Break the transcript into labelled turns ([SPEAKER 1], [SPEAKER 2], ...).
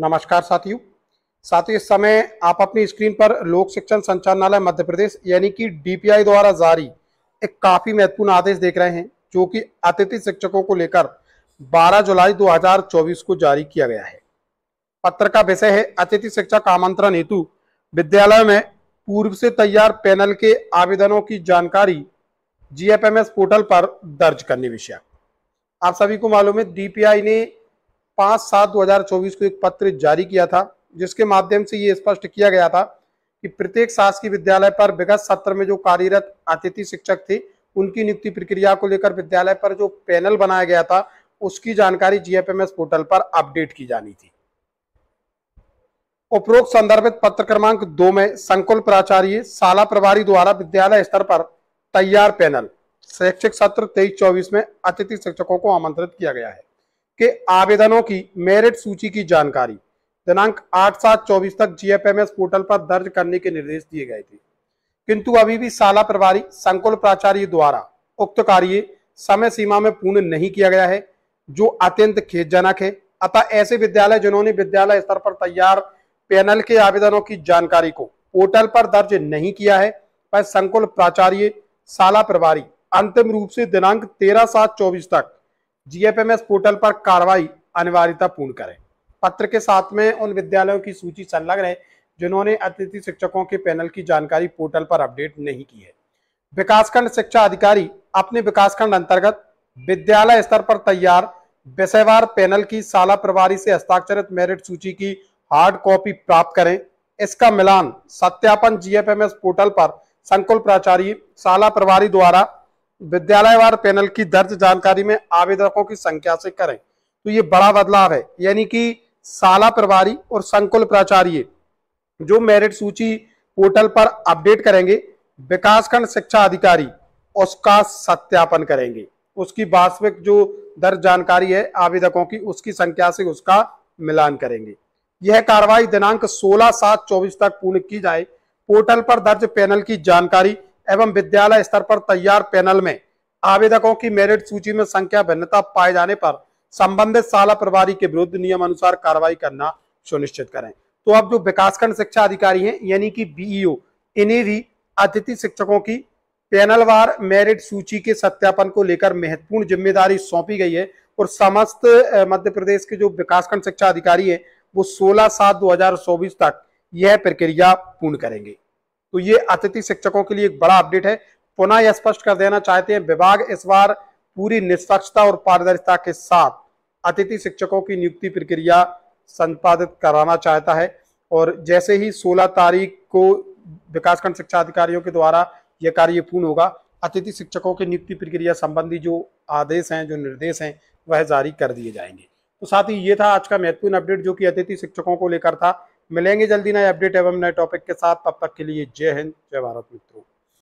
[SPEAKER 1] नमस्कार साथियों साथियों इस समय आप अपनी स्क्रीन पर लोक शिक्षण संचालनालय मध्य प्रदेश यानी कि डीपीआई द्वारा जारी एक काफ़ी महत्वपूर्ण आदेश देख रहे हैं जो कि अतिथि शिक्षकों को लेकर 12 जुलाई 2024 को जारी किया गया है पत्र का विषय है अतिथि शिक्षक आमंत्रण हेतु विद्यालय में पूर्व से तैयार पैनल के आवेदनों की जानकारी जीएफएमएस पोर्टल पर दर्ज करने विषय आप सभी को मालूम है डीपीआई ने पाँच सात दो हजार चौबीस को एक पत्र जारी किया था जिसके माध्यम से ये स्पष्ट किया गया था कि प्रत्येक शासकीय विद्यालय पर विगत सत्र में जो कार्यरत अतिथि शिक्षक थे उनकी नियुक्ति प्रक्रिया को लेकर विद्यालय पर जो पैनल बनाया गया था उसकी जानकारी जीएफएमएस पोर्टल पर अपडेट की जानी थी उपरोक्त संदर्भित पत्र क्रमांक दो में संकुल प्राचार्य शाला प्रभारी द्वारा विद्यालय स्तर पर तैयार पैनल शैक्षिक सत्र तेईस चौबीस में अतिथि शिक्षकों को आमंत्रित किया गया है के आवेदनों की मेरिट सूची की जानकारी दिनांक आठ सात चौबीस तक जीएफएमएस पोर्टल पर दर्ज करने के निर्देश दिए गए थे किंतु अभी भी साला प्रभारी संकुल प्राचार्य द्वारा उक्त कार्य समय सीमा में पूर्ण नहीं किया गया है जो अत्यंत खेदजनक है अतः ऐसे विद्यालय जिन्होंने विद्यालय स्तर पर तैयार पैनल के आवेदनों की जानकारी को पोर्टल पर दर्ज नहीं किया है वह संकुल प्राचार्य साला प्रभारी अंतिम रूप से दिनांक तेरह सात चौबीस तक जीएफएमएस पोर्टल पर कार्रवाई अनिवार्यता पूर्ण करें पत्र के साथ में उन विद्यालयों की सूची संलग्न है जिन्होंने अतिथि शिक्षकों के पैनल की जानकारी पोर्टल पर अपडेट नहीं की है विकासखंड शिक्षा अधिकारी अपने विकासखंड अंतर्गत विद्यालय स्तर पर तैयार विषयवार पैनल की शाला प्रभारी से हस्ताक्षरित मेरिट सूची की हार्ड कॉपी प्राप्त करें इसका मिलान सत्यापन जीएफएमएस पोर्टल पर संकुल प्राचार्य शाला प्रभारी द्वारा विद्यालयवार पैनल की दर्ज जानकारी में आवेदकों की संख्या से करें तो ये बड़ा बदलाव है यानी कि साला प्रभारी और संकुल प्राचार्य जो मेरिट सूची पोर्टल पर अपडेट करेंगे विकासखंड शिक्षा अधिकारी उसका सत्यापन करेंगे उसकी वास्तविक जो दर्ज जानकारी है आवेदकों की उसकी संख्या से उसका मिलान करेंगे यह कार्रवाई दिनांक 16 सात 24 तक पूर्ण की जाए पोर्टल पर दर्ज पैनल की जानकारी एवं विद्यालय स्तर पर तैयार पैनल में आवेदकों की मेरिट सूची में संख्या भिन्नता पाए जाने पर संबंधित शाला प्रभारी के विरुद्ध नियम अनुसार कार्रवाई करना सुनिश्चित करें तो अब जो विकासखंड शिक्षा अधिकारी हैं यानी कि बीईओ इन्हें भी अतिथि शिक्षकों की पैनलवार मेरिट सूची के सत्यापन को लेकर महत्वपूर्ण जिम्मेदारी सौंपी गई है और समस्त मध्य प्रदेश के जो विकासखंड शिक्षा अधिकारी है वो सोलह सात दो तक यह प्रक्रिया पूर्ण करेंगे तो ये अतिथि शिक्षकों के लिए एक बड़ा अपडेट है पुनः यह स्पष्ट कर देना चाहते हैं विभाग इस बार पूरी निष्पक्षता और पारदर्शिता के साथ अतिथि शिक्षकों की नियुक्ति प्रक्रिया संपादित कराना चाहता है और जैसे ही 16 तारीख को विकासखंड शिक्षा अधिकारियों के द्वारा यह कार्य पूर्ण होगा अतिथि शिक्षकों की नियुक्ति प्रक्रिया संबंधी जो आदेश हैं जो निर्देश हैं वह जारी कर दिए जाएंगे तो साथ ही ये था आज का महत्वपूर्ण अपडेट जो कि अतिथि शिक्षकों को लेकर था मिलेंगे जल्दी नए अपडेट एवं नए टॉपिक के साथ तब तक के लिए जय हिंद जय भारत मित्रों